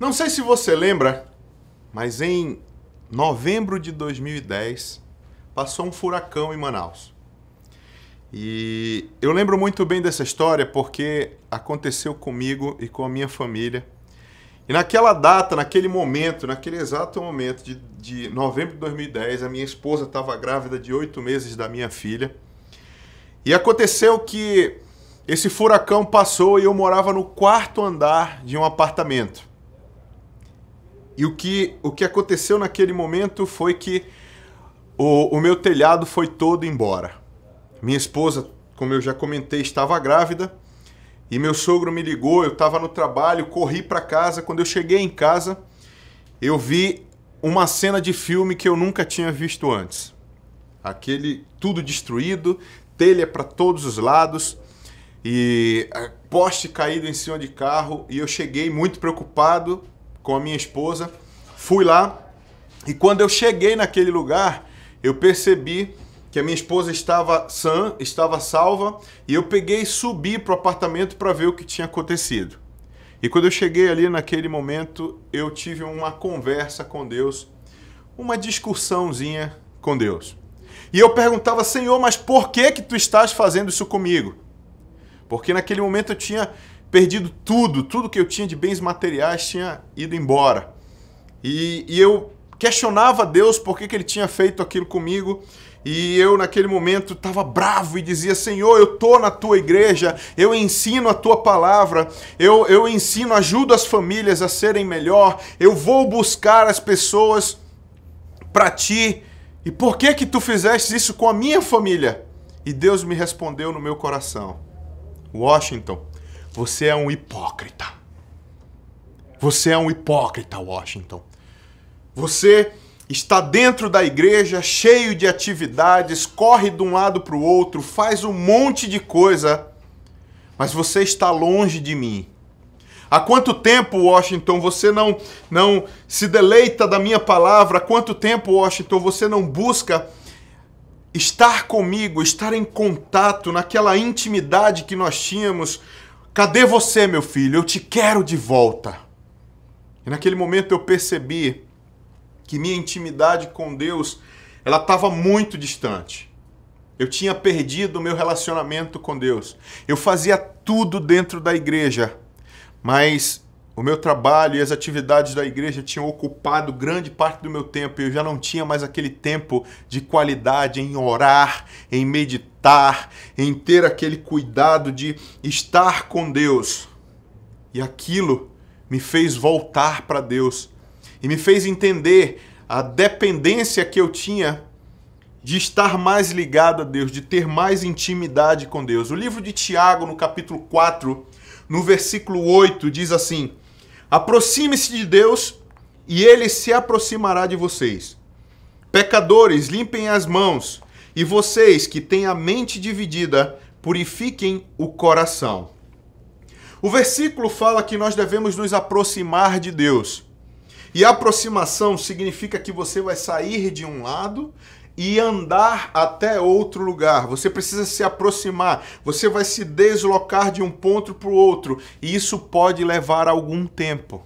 Não sei se você lembra, mas em novembro de 2010 passou um furacão em Manaus. E eu lembro muito bem dessa história porque aconteceu comigo e com a minha família. E naquela data, naquele momento, naquele exato momento de, de novembro de 2010, a minha esposa estava grávida de oito meses da minha filha. E aconteceu que esse furacão passou e eu morava no quarto andar de um apartamento. E o que, o que aconteceu naquele momento foi que o, o meu telhado foi todo embora. Minha esposa, como eu já comentei, estava grávida. E meu sogro me ligou, eu estava no trabalho, corri para casa. Quando eu cheguei em casa, eu vi uma cena de filme que eu nunca tinha visto antes. Aquele tudo destruído, telha para todos os lados e eh, poste caído em cima de carro. E eu cheguei muito preocupado, com a minha esposa. Fui lá e quando eu cheguei naquele lugar, eu percebi que a minha esposa estava sã, estava salva, e eu peguei e subi para o apartamento para ver o que tinha acontecido. E quando eu cheguei ali naquele momento, eu tive uma conversa com Deus, uma discussãozinha com Deus. E eu perguntava, Senhor, mas por que que tu estás fazendo isso comigo? Porque naquele momento eu tinha perdido tudo, tudo que eu tinha de bens materiais tinha ido embora. E, e eu questionava Deus por que, que ele tinha feito aquilo comigo. E eu, naquele momento, estava bravo e dizia: Senhor, eu estou na tua igreja, eu ensino a tua palavra, eu, eu ensino, ajudo as famílias a serem melhor, eu vou buscar as pessoas para ti. E por que que tu fizeste isso com a minha família? E Deus me respondeu no meu coração: Washington, você é um hipócrita. Você é um hipócrita, Washington. Você está dentro da igreja, cheio de atividades, corre de um lado para o outro, faz um monte de coisa, mas você está longe de mim. Há quanto tempo, Washington, você não não se deleita da minha palavra? Há quanto tempo, Washington, você não busca estar comigo, estar em contato naquela intimidade que nós tínhamos Cadê você, meu filho? Eu te quero de volta. E naquele momento eu percebi que minha intimidade com Deus, ela estava muito distante. Eu tinha perdido o meu relacionamento com Deus. Eu fazia tudo dentro da igreja, mas o meu trabalho e as atividades da igreja tinham ocupado grande parte do meu tempo e eu já não tinha mais aquele tempo de qualidade em orar, em meditar meditar, em ter aquele cuidado de estar com Deus. E aquilo me fez voltar para Deus e me fez entender a dependência que eu tinha de estar mais ligado a Deus, de ter mais intimidade com Deus. O livro de Tiago, no capítulo 4, no versículo 8, diz assim: Aproxime-se de Deus e ele se aproximará de vocês. Pecadores, limpem as mãos e vocês que têm a mente dividida, purifiquem o coração. O versículo fala que nós devemos nos aproximar de Deus. E aproximação significa que você vai sair de um lado e andar até outro lugar. Você precisa se aproximar, você vai se deslocar de um ponto para o outro, e isso pode levar algum tempo.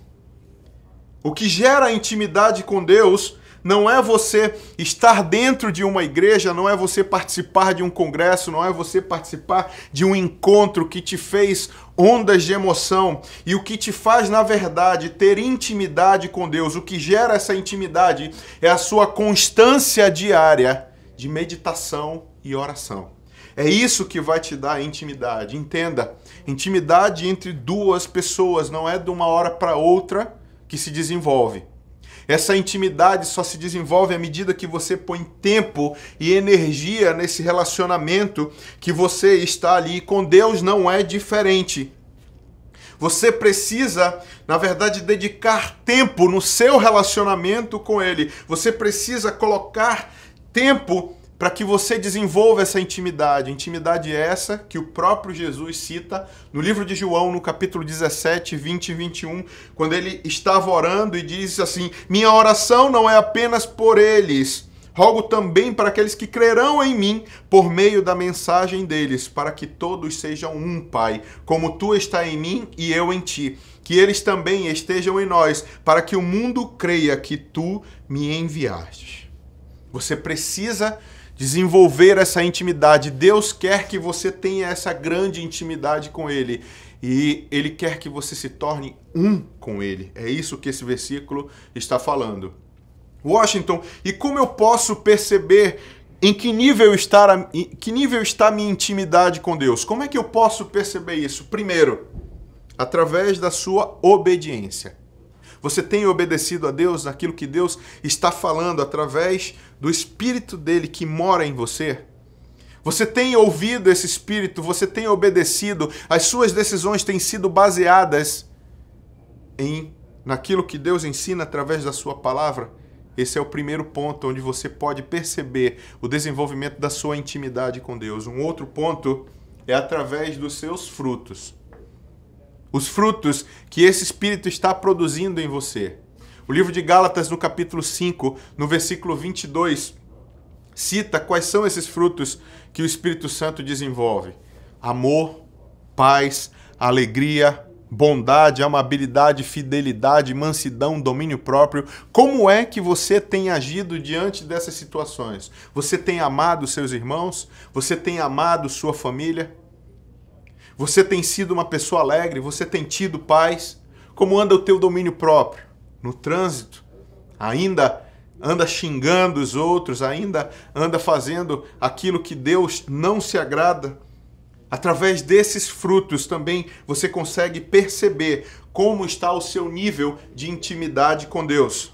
O que gera intimidade com Deus não é você estar dentro de uma igreja, não é você participar de um congresso, não é você participar de um encontro que te fez ondas de emoção e o que te faz, na verdade, ter intimidade com Deus, o que gera essa intimidade é a sua constância diária de meditação e oração. É isso que vai te dar intimidade. Entenda, intimidade entre duas pessoas não é de uma hora para outra que se desenvolve. Essa intimidade só se desenvolve à medida que você põe tempo e energia nesse relacionamento que você está ali. Com Deus não é diferente. Você precisa, na verdade, dedicar tempo no seu relacionamento com Ele. Você precisa colocar tempo para que você desenvolva essa intimidade. Intimidade essa que o próprio Jesus cita no livro de João, no capítulo 17, 20 e 21, quando ele estava orando e diz assim: Minha oração não é apenas por eles. Rogo também para aqueles que crerão em mim por meio da mensagem deles, para que todos sejam um, Pai, como tu está em mim e eu em ti. Que eles também estejam em nós, para que o mundo creia que tu me enviaste. Você precisa desenvolver essa intimidade. Deus quer que você tenha essa grande intimidade com Ele e Ele quer que você se torne um com Ele. É isso que esse versículo está falando. Washington, e como eu posso perceber em que nível está, em que nível está minha intimidade com Deus? Como é que eu posso perceber isso? Primeiro, através da sua obediência. Você tem obedecido a Deus naquilo que Deus está falando através do Espírito dele que mora em você? Você tem ouvido esse Espírito, você tem obedecido, as suas decisões têm sido baseadas em naquilo que Deus ensina através da sua palavra? Esse é o primeiro ponto onde você pode perceber o desenvolvimento da sua intimidade com Deus. Um outro ponto é através dos seus frutos os frutos que esse Espírito está produzindo em você. O livro de Gálatas, no capítulo 5, no versículo 22, cita quais são esses frutos que o Espírito Santo desenvolve: amor, paz, alegria, bondade, amabilidade, fidelidade, mansidão, domínio próprio. Como é que você tem agido diante dessas situações? Você tem amado seus irmãos? Você tem amado sua família? Você tem sido uma pessoa alegre? Você tem tido paz? Como anda o teu domínio próprio? No trânsito? Ainda anda xingando os outros? Ainda anda fazendo aquilo que Deus não se agrada? Através desses frutos também você consegue perceber como está o seu nível de intimidade com Deus.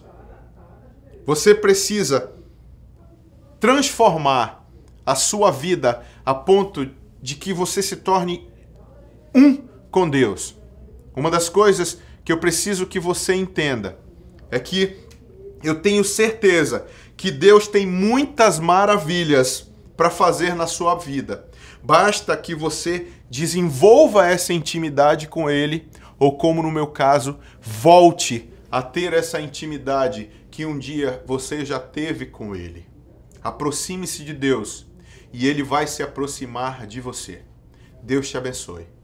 Você precisa transformar a sua vida a ponto de que você se torne um com Deus. Uma das coisas que eu preciso que você entenda é que eu tenho certeza que Deus tem muitas maravilhas para fazer na sua vida. Basta que você desenvolva essa intimidade com Ele, ou como no meu caso, volte a ter essa intimidade que um dia você já teve com Ele. Aproxime-se de Deus e Ele vai se aproximar de você. Deus te abençoe.